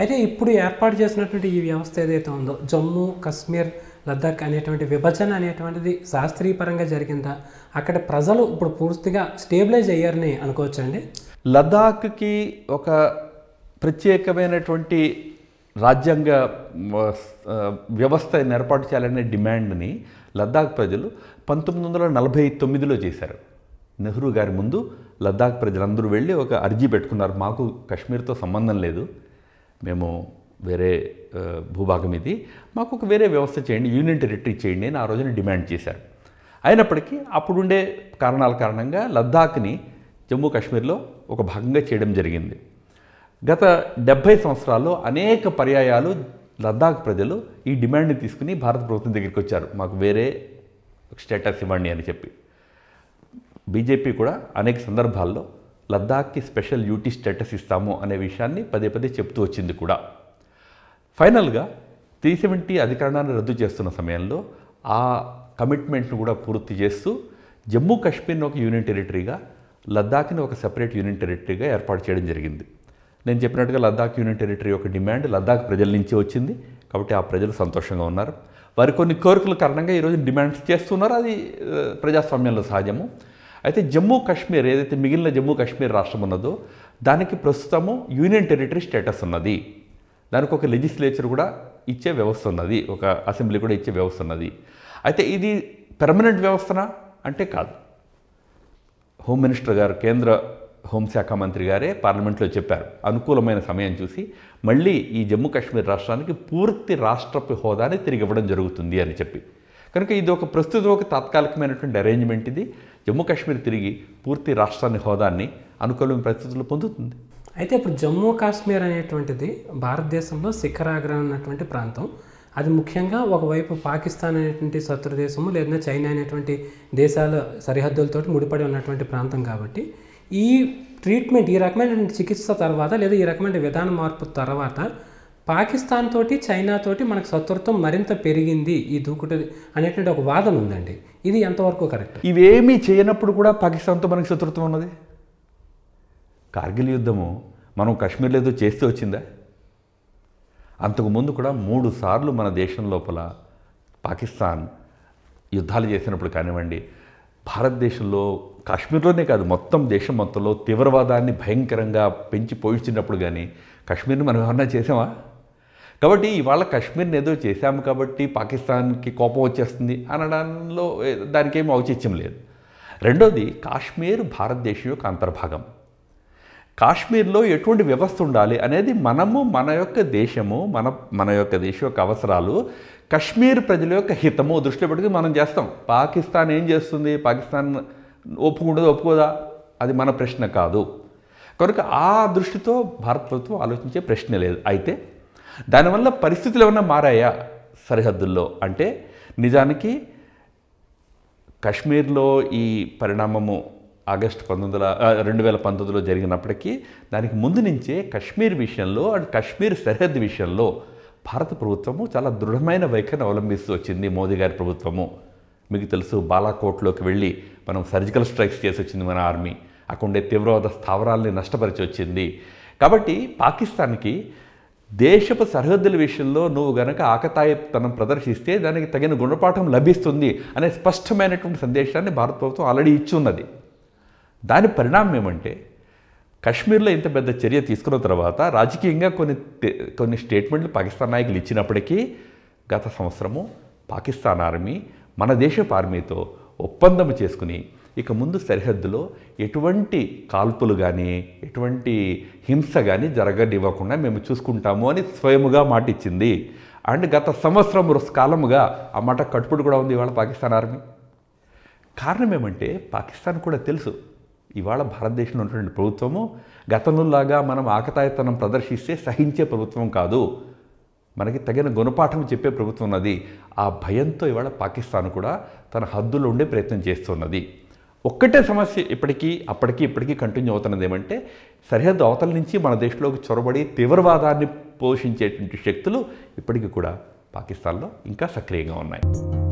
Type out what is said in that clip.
అయితే ఇప్పుడు ఏర్పాటు చేసినటువంటి ఈ వ్యవస్థ ఏదైతే ఉందో జమ్మూ కశ్మీర్ లద్దాఖ్ అనేటువంటి విభజన అనేటువంటిది శాస్త్రీయపరంగా జరిగిందా అక్కడ ప్రజలు ఇప్పుడు పూర్తిగా స్టేబిలైజ్ అయ్యారని అనుకోవచ్చండి లద్దాఖ్కి ఒక ప్రత్యేకమైనటువంటి రాజ్యాంగ వ్యవస్థ ఏర్పాటు చేయాలనే డిమాండ్ని లద్దాఖ్ ప్రజలు పంతొమ్మిది వందల నలభై తొమ్మిదిలో చేశారు నెహ్రూ గారి ముందు లద్దాఖ్ ప్రజలందరూ వెళ్ళి ఒక అర్జీ పెట్టుకున్నారు మాకు కశ్మీర్తో సంబంధం లేదు మేము వేరే భూభాగం ఇది మాకు ఒక వేరే వ్యవస్థ చేయండి యూనియన్ టెరిటరీ చేయండి అని ఆ రోజున డిమాండ్ చేశారు అయినప్పటికీ అప్పుడుండే కారణాల కారణంగా లద్దాఖ్ని జమ్మూ కాశ్మీర్లో ఒక భాగంగా చేయడం జరిగింది గత డెబ్భై సంవత్సరాల్లో అనేక పర్యాయాలు లద్దాఖ్ ప్రజలు ఈ డిమాండ్ని తీసుకుని భారత ప్రభుత్వం దగ్గరికి వచ్చారు మాకు వేరే స్టేటస్ ఇవ్వండి అని చెప్పి బీజేపీ కూడా అనేక సందర్భాల్లో లద్దాఖ్కి స్పెషల్ యూటీ స్టేటస్ ఇస్తాము అనే విషయాన్ని పదే పదే చెప్తూ వచ్చింది కూడా ఫైనల్గా త్రీ సెవెంటీ అధికరణాన్ని రద్దు చేస్తున్న సమయంలో ఆ కమిట్మెంట్ను కూడా పూర్తి చేస్తూ జమ్మూ కాశ్మీర్ని ఒక యూనియన్ టెరిటరీగా లద్దాఖ్ని ఒక సెపరేట్ యూనియన్ టెరిటరీగా ఏర్పాటు చేయడం జరిగింది నేను చెప్పినట్టుగా లద్దాఖ్ యూనియన్ టెరిటరీ యొక్క డిమాండ్ లద్దాఖ్ ప్రజల నుంచి వచ్చింది కాబట్టి ఆ ప్రజలు సంతోషంగా ఉన్నారు వారి కొన్ని కోరికల కారణంగా ఈరోజు డిమాండ్స్ చేస్తున్నారు అది ప్రజాస్వామ్యంలో సహజము అయితే జమ్మూ కాశ్మీర్ ఏదైతే మిగిలిన జమ్మూ కాశ్మీర్ రాష్ట్రం ఉన్నదో దానికి ప్రస్తుతము యూనియన్ టెరిటరీ స్టేటస్ ఉన్నది దానికి ఒక లెజిస్లేచర్ కూడా ఇచ్చే వ్యవస్థ ఉన్నది ఒక అసెంబ్లీ కూడా ఇచ్చే వ్యవస్థ ఉన్నది అయితే ఇది పెర్మనెంట్ వ్యవస్థనా అంటే కాదు హోమ్ మినిస్టర్ గారు కేంద్ర హోంశాఖ మంత్రి గారే పార్లమెంట్లో చెప్పారు అనుకూలమైన సమయం చూసి మళ్ళీ ఈ జమ్మూ కాశ్మీర్ రాష్ట్రానికి పూర్తి రాష్ట్రపు హోదాని తిరిగి ఇవ్వడం జరుగుతుంది అని చెప్పి కనుక ఇది ఒక ప్రస్తుతం ఒక తాత్కాలికమైనటువంటి అరేంజ్మెంట్ ఇది జమ్మూ కాశ్మీర్ తిరిగి పూర్తి రాష్ట్రాన్ని హోదాన్ని అనుకూలమైన పరిస్థితుల్లో పొందుతుంది అయితే ఇప్పుడు జమ్మూ కాశ్మీర్ అనేటువంటిది భారతదేశంలో శిఖరాగ్రం అన్నటువంటి ప్రాంతం అది ముఖ్యంగా ఒకవైపు పాకిస్తాన్ అనేటువంటి శత్రు దేశము లేదా చైనా అనేటువంటి దేశాల సరిహద్దులతో ముడిపడి ఉన్నటువంటి ప్రాంతం కాబట్టి ఈ ట్రీట్మెంట్ ఈ రకమైనటువంటి చికిత్స తర్వాత లేదా ఈ రకమైన విధాన మార్పు తర్వాత పాకిస్తాన్ తోటి చైనా తోటి మనకు శత్రుత్వం మరింత పెరిగింది ఈ దూకుటది అనేటువంటి ఒక వాదన ఉందండి ఇది ఎంతవరకు కరెక్ట్ ఇవేమీ చేయనప్పుడు కూడా పాకిస్తాన్తో మనకి శత్రుత్వం ఉన్నది కార్గిల్ యుద్ధము మనం కాశ్మీర్లో ఏదో చేస్తే వచ్చిందా అంతకుముందు కూడా మూడు సార్లు మన దేశం లోపల పాకిస్తాన్ యుద్ధాలు చేసినప్పుడు కానివ్వండి భారతదేశంలో కాశ్మీర్లోనే కాదు మొత్తం దేశం మొత్తంలో తీవ్రవాదాన్ని భయంకరంగా పెంచి పోయించినప్పుడు కానీ కాశ్మీర్ని మనం ఏమన్నా చేసామా కాబట్టి ఇవాళ కాశ్మీర్ని ఏదో చేశాము కాబట్టి పాకిస్తాన్కి కోపం వచ్చేస్తుంది అనడంలో దానికి ఏమి ఔచిత్యం లేదు రెండోది కాశ్మీర్ భారతదేశం యొక్క అంతర్భాగం కాశ్మీర్లో ఎటువంటి వ్యవస్థ ఉండాలి అనేది మనము మన యొక్క దేశము మన మన యొక్క దేశం యొక్క అవసరాలు కశ్మీర్ ప్రజల యొక్క హితము దృష్టిలో పెట్టుకుని మనం చేస్తాం పాకిస్తాన్ ఏం చేస్తుంది పాకిస్తాన్ ఒప్పుకుంటుందో ఒప్పుకోదా అది మన ప్రశ్న కాదు కనుక ఆ దృష్టితో భారత ప్రభుత్వం ఆలోచించే ప్రశ్న లేదు అయితే దానివల్ల పరిస్థితులు ఏమన్నా మారాయా సరిహద్దుల్లో అంటే నిజానికి కాశ్మీర్లో ఈ పరిణామము ఆగస్టు పంతొమ్మిది వందల రెండు వేల పంతొమ్మిదిలో జరిగినప్పటికీ దానికి ముందు నుంచే కశ్మీర్ విషయంలో అండ్ కశ్మీర్ సరిహద్దు విషయంలో భారత ప్రభుత్వము చాలా దృఢమైన వైఖరిని అవలంబిస్తూ వచ్చింది మోదీ గారి ప్రభుత్వము మీకు తెలుసు బాలాకోట్లోకి వెళ్ళి మనం సర్జికల్ స్ట్రైక్స్ చేసి వచ్చింది మన ఆర్మీ అక్కడ ఉండే తీవ్రవాద స్థావరాల్ని నష్టపరిచి వచ్చింది కాబట్టి పాకిస్తాన్కి దేశపు సరిహద్దుల విషయంలో నువ్వు గనక ఆకతాయితనం ప్రదర్శిస్తే దానికి తగిన గుణపాఠం లభిస్తుంది అనే స్పష్టమైనటువంటి సందేశాన్ని భారత ప్రభుత్వం ఆల్రెడీ ఇచ్చి ఉన్నది దాని పరిణామం ఏమంటే కశ్మీర్లో ఇంత పెద్ద చర్య తీసుకున్న తర్వాత రాజకీయంగా కొన్ని కొన్ని స్టేట్మెంట్లు పాకిస్తాన్ నాయకులు ఇచ్చినప్పటికీ గత సంవత్సరము పాకిస్తాన్ ఆర్మీ మన దేశపు ఆర్మీతో ఒప్పందం చేసుకుని ఇక ముందు సరిహద్దులో ఎటువంటి కాల్పులు కానీ ఎటువంటి హింస కానీ జరగనివ్వకుండా మేము చూసుకుంటాము అని స్వయముగా మాటిచ్చింది అండ్ గత సంవత్సరం కాలముగా ఆ మాట కట్టుబడి కూడా ఉంది ఇవాళ పాకిస్తాన్ ఆర్మీ కారణం ఏమంటే పాకిస్తాన్ కూడా తెలుసు ఇవాళ భారతదేశంలో ఉన్నటువంటి ప్రభుత్వము గతంలోలాగా మనం ఆకతాయితనం ప్రదర్శిస్తే సహించే ప్రభుత్వం కాదు మనకి తగిన గుణపాఠం చెప్పే ప్రభుత్వం ఉన్నది ఆ భయంతో ఇవాళ పాకిస్తాన్ కూడా తన హద్దులో ఉండే ప్రయత్నం చేస్తున్నది ఒక్కటే సమస్య ఇప్పటికీ అప్పటికి ఇప్పటికీ కంటిన్యూ అవుతున్నది ఏమంటే సరిహద్దు అవతల నుంచి మన దేశంలోకి చొరబడి తీవ్రవాదాన్ని పోషించేటువంటి శక్తులు ఇప్పటికీ కూడా పాకిస్తాన్లో ఇంకా సక్రియంగా ఉన్నాయి